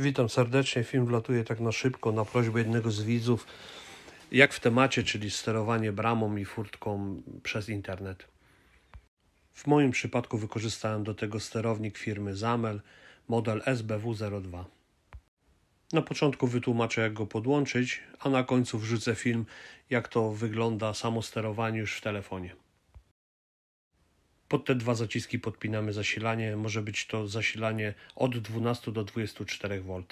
Witam serdecznie. Film wlatuje tak na szybko na prośbę jednego z widzów, jak w temacie, czyli sterowanie bramą i furtką przez internet. W moim przypadku wykorzystałem do tego sterownik firmy Zamel, model SBW02. Na początku wytłumaczę, jak go podłączyć, a na końcu wrzucę film, jak to wygląda samo sterowanie już w telefonie. Pod te dwa zaciski podpinamy zasilanie. Może być to zasilanie od 12 do 24 V.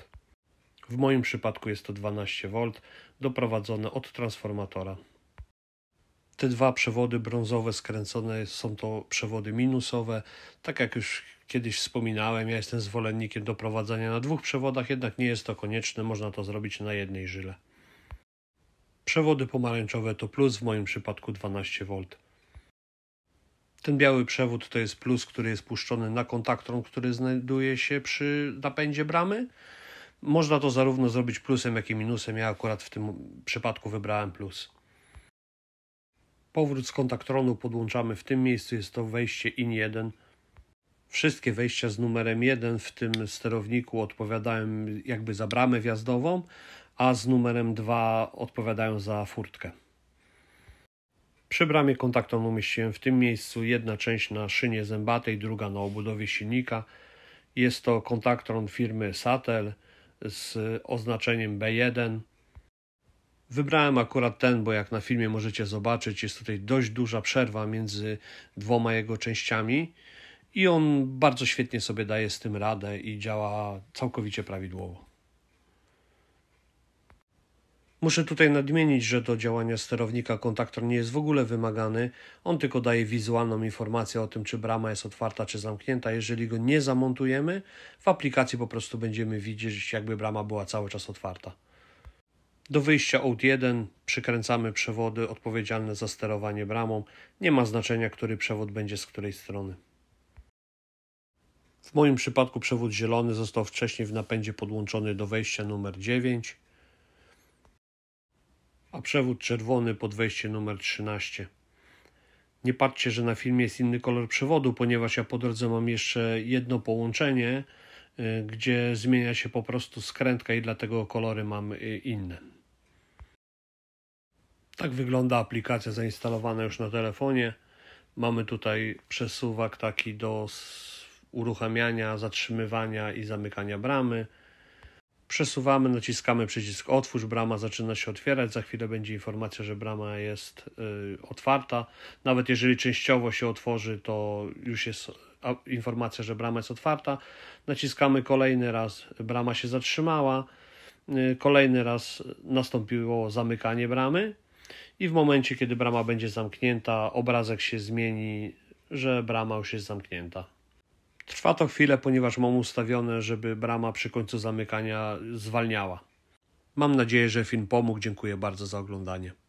W moim przypadku jest to 12 V doprowadzone od transformatora. Te dwa przewody brązowe skręcone są to przewody minusowe. Tak jak już kiedyś wspominałem, ja jestem zwolennikiem doprowadzania na dwóch przewodach, jednak nie jest to konieczne, można to zrobić na jednej żyle. Przewody pomarańczowe to plus, w moim przypadku 12 V. Ten biały przewód to jest plus, który jest puszczony na kontaktron, który znajduje się przy napędzie bramy. Można to zarówno zrobić plusem, jak i minusem. Ja akurat w tym przypadku wybrałem plus. Powrót z kontaktronu podłączamy w tym miejscu, jest to wejście IN1. Wszystkie wejścia z numerem 1 w tym sterowniku odpowiadają jakby za bramę wjazdową, a z numerem 2 odpowiadają za furtkę. Przy bramie kontaktom umieściłem w tym miejscu jedna część na szynie zębatej, druga na obudowie silnika. Jest to kontaktron firmy Satel z oznaczeniem B1. Wybrałem akurat ten, bo jak na filmie możecie zobaczyć, jest tutaj dość duża przerwa między dwoma jego częściami i on bardzo świetnie sobie daje z tym radę i działa całkowicie prawidłowo. Muszę tutaj nadmienić, że do działania sterownika kontaktor nie jest w ogóle wymagany. On tylko daje wizualną informację o tym, czy brama jest otwarta, czy zamknięta. Jeżeli go nie zamontujemy, w aplikacji po prostu będziemy widzieć, jakby brama była cały czas otwarta. Do wyjścia OUT1 przykręcamy przewody odpowiedzialne za sterowanie bramą. Nie ma znaczenia, który przewód będzie z której strony. W moim przypadku przewód zielony został wcześniej w napędzie podłączony do wejścia numer 9 a przewód czerwony pod wejście numer 13. Nie patrzcie, że na filmie jest inny kolor przewodu, ponieważ ja po drodze mam jeszcze jedno połączenie, y, gdzie zmienia się po prostu skrętka i dlatego kolory mam y, inne. Tak wygląda aplikacja zainstalowana już na telefonie. Mamy tutaj przesuwak taki do uruchamiania, zatrzymywania i zamykania bramy. Przesuwamy, naciskamy przycisk otwórz, brama zaczyna się otwierać, za chwilę będzie informacja, że brama jest y, otwarta. Nawet jeżeli częściowo się otworzy, to już jest informacja, że brama jest otwarta. Naciskamy kolejny raz, brama się zatrzymała. Y, kolejny raz nastąpiło zamykanie bramy i w momencie, kiedy brama będzie zamknięta, obrazek się zmieni, że brama już jest zamknięta. Trwa to chwilę, ponieważ mam ustawione, żeby brama przy końcu zamykania zwalniała. Mam nadzieję, że film pomógł. Dziękuję bardzo za oglądanie.